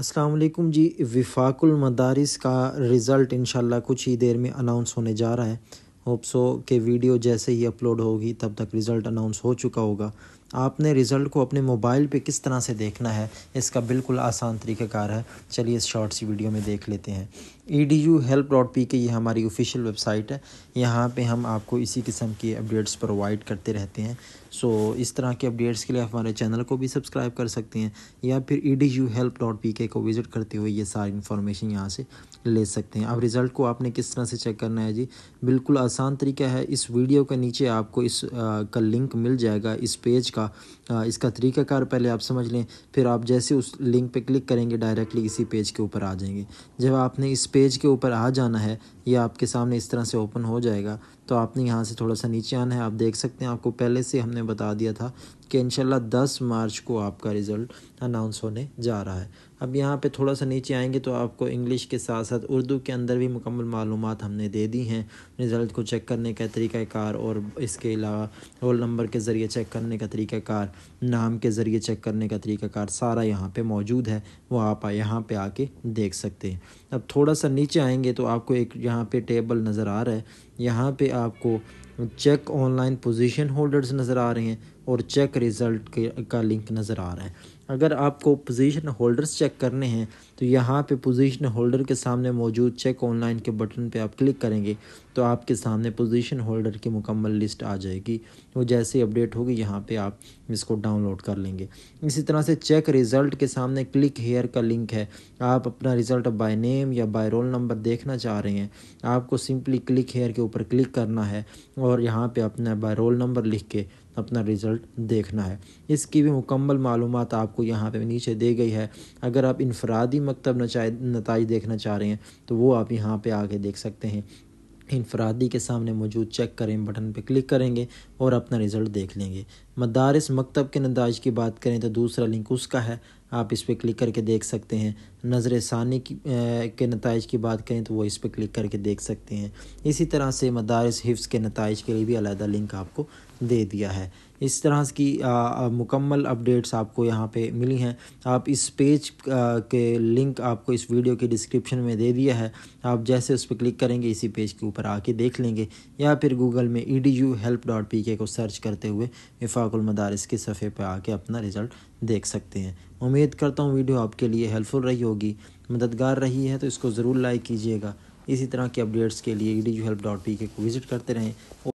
अस्सलाम जी विफाकुल मदारिस का रिज़ल्ट इनशाला कुछ ही देर में अनाउंस होने जा रहा है होप्सो के वीडियो जैसे ही अपलोड होगी तब तक रिज़ल्ट अनाउंस हो चुका होगा आपने रिज़ल्ट को अपने मोबाइल पे किस तरह से देखना है इसका बिल्कुल आसान तरीक़ाकार है चलिए इस शॉर्ट सी वीडियो में देख लेते हैं E D U help dot P K ये हमारी ऑफिशियल वेबसाइट है यहाँ पे हम आपको इसी किस्म की अपडेट्स प्रोवाइड करते रहते हैं सो इस तरह के अपडेट्स के लिए आप हमारे चैनल को भी सब्सक्राइब कर सकते हैं या फिर E D U help dot P K को विज़िट करते हुए ये सारी इन्फॉर्मेशन यहाँ से ले सकते हैं अब रिज़ल्ट को आपने किस तरह से चेक करना है जी बिल्कुल आसान तरीका है इस वीडियो के नीचे आपको इस आ, का लिंक मिल जाएगा इस पेज का आ, इसका तरीकाकार पहले आप समझ लें फिर आप जैसे उस लिंक पे क्लिक करेंगे डायरेक्टली इसी पेज के ऊपर आ जाएंगे जब आपने इस पेज के ऊपर आ जाना है ये आपके सामने इस तरह से ओपन हो जाएगा तो आपने यहाँ से थोड़ा सा नीचे आना है आप देख सकते हैं आपको पहले से हमने बता दिया था कि इनशाला दस मार्च को आपका रिज़ल्ट अनाउंस होने जा रहा है अब यहाँ पे थोड़ा सा नीचे आएंगे तो आपको इंग्लिश के साथ साथ उर्दू के अंदर भी मुकम्मल मालूम हमने दे दी हैं रिज़ल्ट को चेक करने का तरीक़ाकार और इसके अलावा रोल नंबर के ज़रिए चेक करने का तरीक़ाकार नाम के ज़रिए चेक करने का तरीक़ाकार सारा यहाँ पर मौजूद है वो आप यहाँ पर आके देख सकते हैं अब थोड़ा सा नीचे आएँगे तो आपको एक यहाँ पर टेबल नज़र आ रहा है यहाँ पे आपको चेक ऑनलाइन पोजीशन होल्डर्स नज़र आ रहे हैं और चेक रिज़ल्ट का लिंक नज़र आ रहा है अगर आपको पोजीशन होल्डर्स चेक करने हैं तो यहाँ पे पोजीशन होल्डर के सामने मौजूद चेक ऑनलाइन के बटन पे आप क्लिक करेंगे तो आपके सामने पोजीशन होल्डर की मुकम्मल लिस्ट आ जाएगी वो जैसे अपडेट होगी यहाँ पे आप इसको डाउनलोड कर लेंगे इसी तरह से चेक रिज़ल्ट के सामने क्लिक हेयर का लिंक है आप अपना रिज़ल्ट बाय नेम या बाय रोल नंबर देखना चाह रहे हैं आपको सिंपली क्लिक हेयर के ऊपर क्लिक करना है और और यहाँ पे अपना बाय रोल नंबर लिख के अपना रिज़ल्ट देखना है इसकी भी मुकम्मल मालूम आपको यहाँ पे नीचे दे गई है अगर आप इनफरादी मकतब नतज देखना चाह रहे हैं तो वो आप यहाँ पे आके देख सकते हैं इनफरादी के सामने मौजूद चेक करें बटन पर क्लिक करेंगे और अपना रिज़ल्ट देख लेंगे मदारस मकतब के नतज की बात करें तो दूसरा लिंक उसका है आप इस पर क्लिक करके देख सकते हैं नज़र षानी के नतज की बात करें तो वो इस पर क्लिक करके देख सकते हैं इसी तरह से मदारस हिफ्स के नतज के लिए भी अलहदा लिंक आपको दे दिया है इस तरह की आ, मुकम्मल अपडेट्स आपको यहाँ पे मिली हैं आप इस पेज के लिंक आपको इस वीडियो के डिस्क्रिप्शन में दे दिया है आप जैसे उस पर क्लिक करेंगे इसी पेज के ऊपर आके देख लेंगे या फिर गूगल में E D U help dot P K को सर्च करते हुए विफाकुलमदारस मदारस के सफ़े पर आके अपना रिज़ल्ट देख सकते हैं उम्मीद करता हूँ वीडियो आपके लिए हेल्पफुल रही होगी मददगार रही है तो इसको ज़रूर लाइक कीजिएगा इसी तरह के अपडेट्स के लिए E D U help dot P K को विज़िट करते रहें